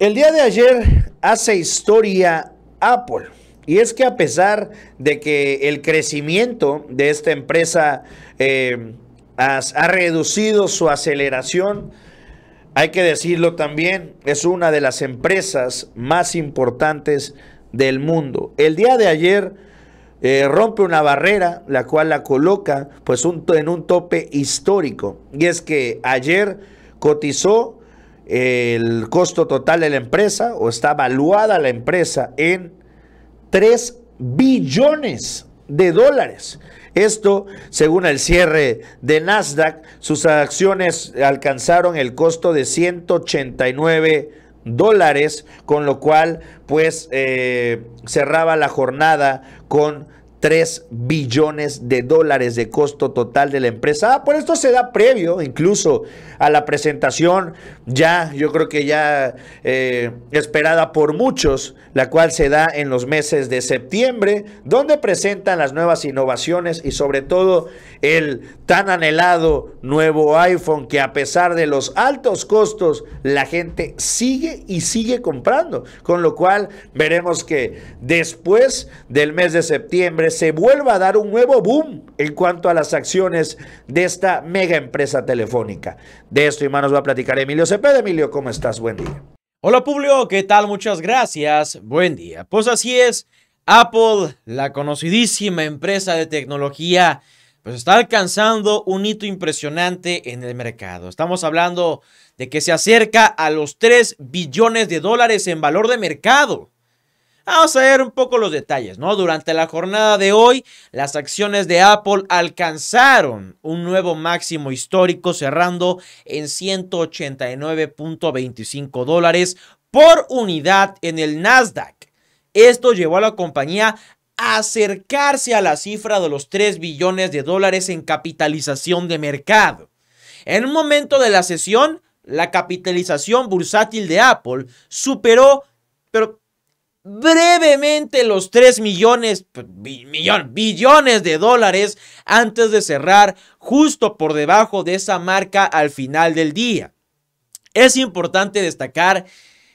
El día de ayer hace historia Apple. Y es que a pesar de que el crecimiento de esta empresa eh, ha, reducido su aceleración, hay que decirlo también, es una de las empresas más importantes del mundo. El día de ayer eh, rompe una barrera, la cual la coloca pues en un tope histórico. Y es que ayer cotizó el costo total de la empresa o está valuada la empresa en 3 billones de dólares. Esto, según el cierre de Nasdaq, sus acciones alcanzaron el costo de 189 dólares, con lo cual pues eh, cerraba la jornada con 3 billones de dólares de costo total de la empresa. Ah, por esto se da previo incluso a la presentación ya, yo creo que ya eh, esperada por muchos, la cual se da en los meses de septiembre, donde presentan las nuevas innovaciones y sobre todo el tan anhelado nuevo iPhone que a pesar de los altos costos, la gente sigue y sigue comprando. Con lo cual veremos que después del mes de septiembre, se vuelva a dar un nuevo boom en cuanto a las acciones de esta mega empresa telefónica. De esto, y más nos va a platicar Emilio Cepeda. Emilio, ¿cómo estás? Buen día. Hola, Publio. ¿Qué tal? Muchas gracias. Buen día. Pues así es. Apple, la conocidísima empresa de tecnología, pues está alcanzando un hito impresionante en el mercado. Estamos hablando de que se acerca a los 3 billones de dólares en valor de mercado. Vamos a ver un poco los detalles, ¿no? Durante la jornada de hoy, las acciones de Apple alcanzaron un nuevo máximo histórico, cerrando en 189.25 dólares por unidad en el Nasdaq. Esto llevó a la compañía a acercarse a la cifra de los 3 billones de dólares en capitalización de mercado. En un momento de la sesión, la capitalización bursátil de Apple superó, pero brevemente los 3 millones, pues, billones de dólares antes de cerrar justo por debajo de esa marca al final del día. Es importante destacar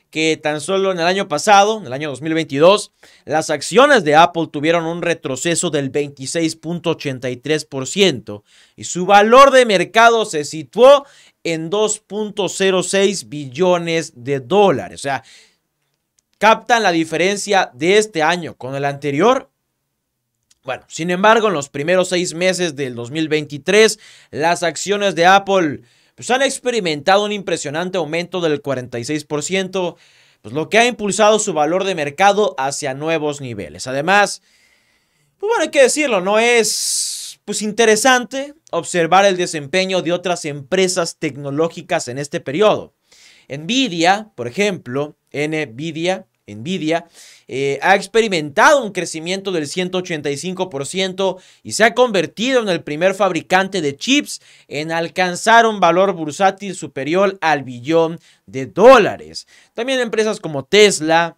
que tan solo en el año pasado, en el año 2022, las acciones de Apple tuvieron un retroceso del 26.83% y su valor de mercado se situó en 2.06 billones de dólares. O sea, captan la diferencia de este año con el anterior. Bueno, sin embargo, en los primeros seis meses del 2023, las acciones de Apple pues, han experimentado un impresionante aumento del 46%, pues, lo que ha impulsado su valor de mercado hacia nuevos niveles. Además, pues, bueno, hay que decirlo, no es pues interesante observar el desempeño de otras empresas tecnológicas en este periodo. Nvidia, por ejemplo, Nvidia, Nvidia, eh, ha experimentado un crecimiento del 185% y se ha convertido en el primer fabricante de chips en alcanzar un valor bursátil superior al billón de dólares. También empresas como Tesla,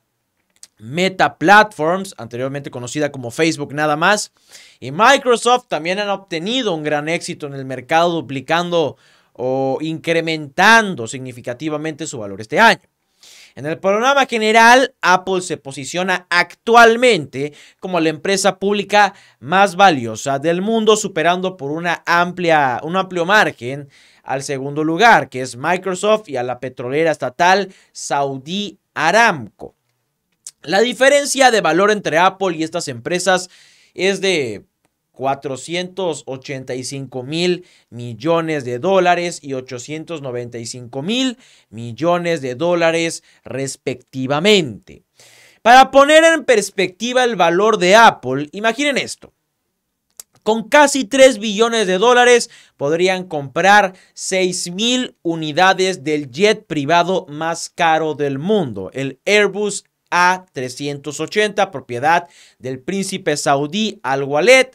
Meta Platforms, anteriormente conocida como Facebook nada más, y Microsoft también han obtenido un gran éxito en el mercado duplicando o incrementando significativamente su valor este año. En el programa general, Apple se posiciona actualmente como la empresa pública más valiosa del mundo, superando por una amplia, un amplio margen al segundo lugar, que es Microsoft, y a la petrolera estatal Saudi Aramco. La diferencia de valor entre Apple y estas empresas es de 485 mil millones de dólares y 895 mil millones de dólares respectivamente. Para poner en perspectiva el valor de Apple, imaginen esto. Con casi 3 billones de dólares podrían comprar 6 mil unidades del jet privado más caro del mundo, el Airbus A380, propiedad del príncipe saudí al wallet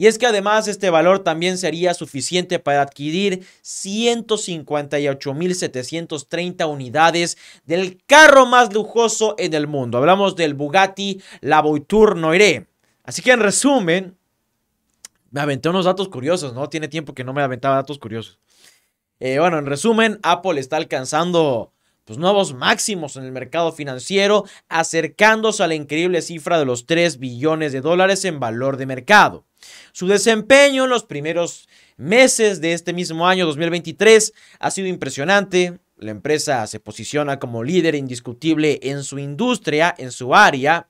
y es que además este valor también sería suficiente para adquirir 158.730 unidades del carro más lujoso en el mundo. Hablamos del Bugatti La Voiture Noiré. Así que en resumen, me aventé unos datos curiosos, ¿no? Tiene tiempo que no me aventaba datos curiosos. Eh, bueno, en resumen, Apple está alcanzando los pues, nuevos máximos en el mercado financiero, acercándose a la increíble cifra de los 3 billones de dólares en valor de mercado. Su desempeño en los primeros meses de este mismo año 2023 ha sido impresionante. La empresa se posiciona como líder indiscutible en su industria, en su área.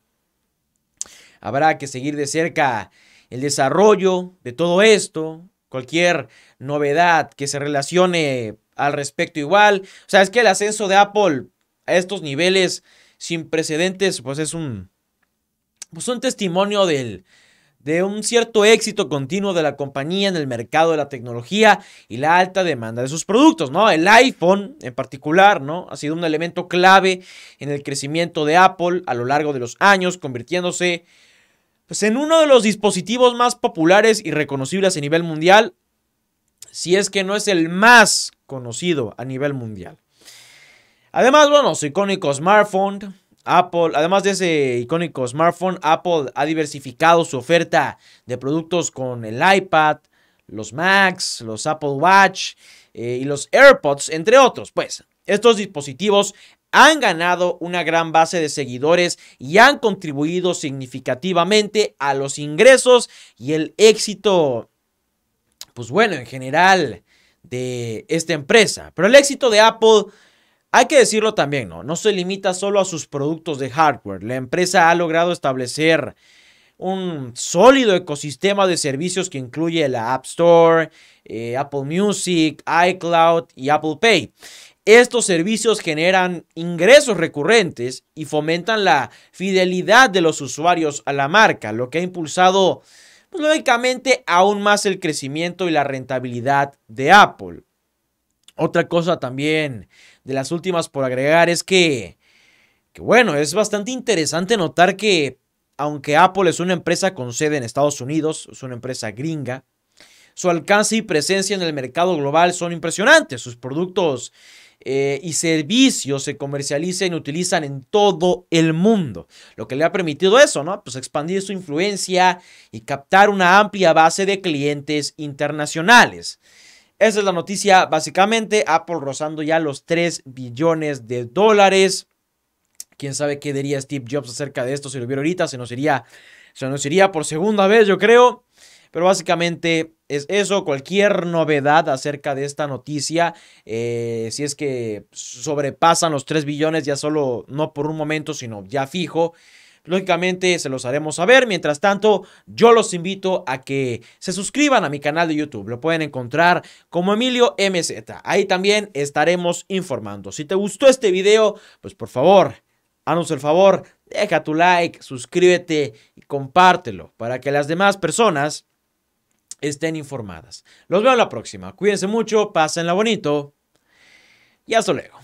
Habrá que seguir de cerca el desarrollo de todo esto, cualquier novedad que se relacione al respecto igual. O sea, es que el ascenso de Apple a estos niveles sin precedentes, pues es pues, un, testimonio del, de un cierto éxito continuo de la compañía en el mercado de la tecnología y la alta demanda de sus productos, ¿no? El iPhone en particular, ¿no? Ha sido un elemento clave en el crecimiento de Apple a lo largo de los años, convirtiéndose pues, en uno de los dispositivos más populares y reconocibles a nivel mundial, si es que no es el más conocido a nivel mundial. Además, bueno, su icónico smartphone, Apple, además de ese icónico smartphone, Apple ha diversificado su oferta de productos con el iPad, los Macs, los Apple Watch eh, y los AirPods, entre otros. Pues estos dispositivos han ganado una gran base de seguidores y han contribuido significativamente a los ingresos y el éxito pues bueno, en general de esta empresa. Pero el éxito de Apple, hay que decirlo también, ¿no? No se limita solo a sus productos de hardware. La empresa ha logrado establecer un sólido ecosistema de servicios que incluye la App Store, eh, Apple Music, iCloud y Apple Pay. Estos servicios generan ingresos recurrentes y fomentan la fidelidad de los usuarios a la marca, lo que ha impulsado pues, lógicamente aún más el crecimiento y la rentabilidad de Apple. Otra cosa también de las últimas por agregar es que, que bueno, es bastante interesante notar que aunque Apple es una empresa con sede en Estados Unidos, es una empresa gringa, su alcance y presencia en el mercado global son impresionantes. Sus productos eh, y servicios se comercializan y utilizan en todo el mundo. Lo que le ha permitido eso, ¿no? Pues expandir su influencia y captar una amplia base de clientes internacionales. Esa es la noticia, básicamente. Apple rozando ya los 3 billones de dólares. Quién sabe qué diría Steve Jobs acerca de esto si lo viera ahorita. Se nos iría, se nos iría por segunda vez, yo creo. Pero básicamente es eso, cualquier novedad acerca de esta noticia, eh, si es que sobrepasan los 3 billones ya solo, no por un momento, sino ya fijo. Lógicamente se los haremos saber. Mientras tanto, yo los invito a que se suscriban a mi canal de YouTube. Lo pueden encontrar como Emilio MZ. Ahí también estaremos informando. Si te gustó este video, pues por favor, haznos el favor, deja tu like, suscríbete y compártelo para que las demás personas estén informadas. Los veo en la próxima. Cuídense mucho, pásenla bonito y hasta luego.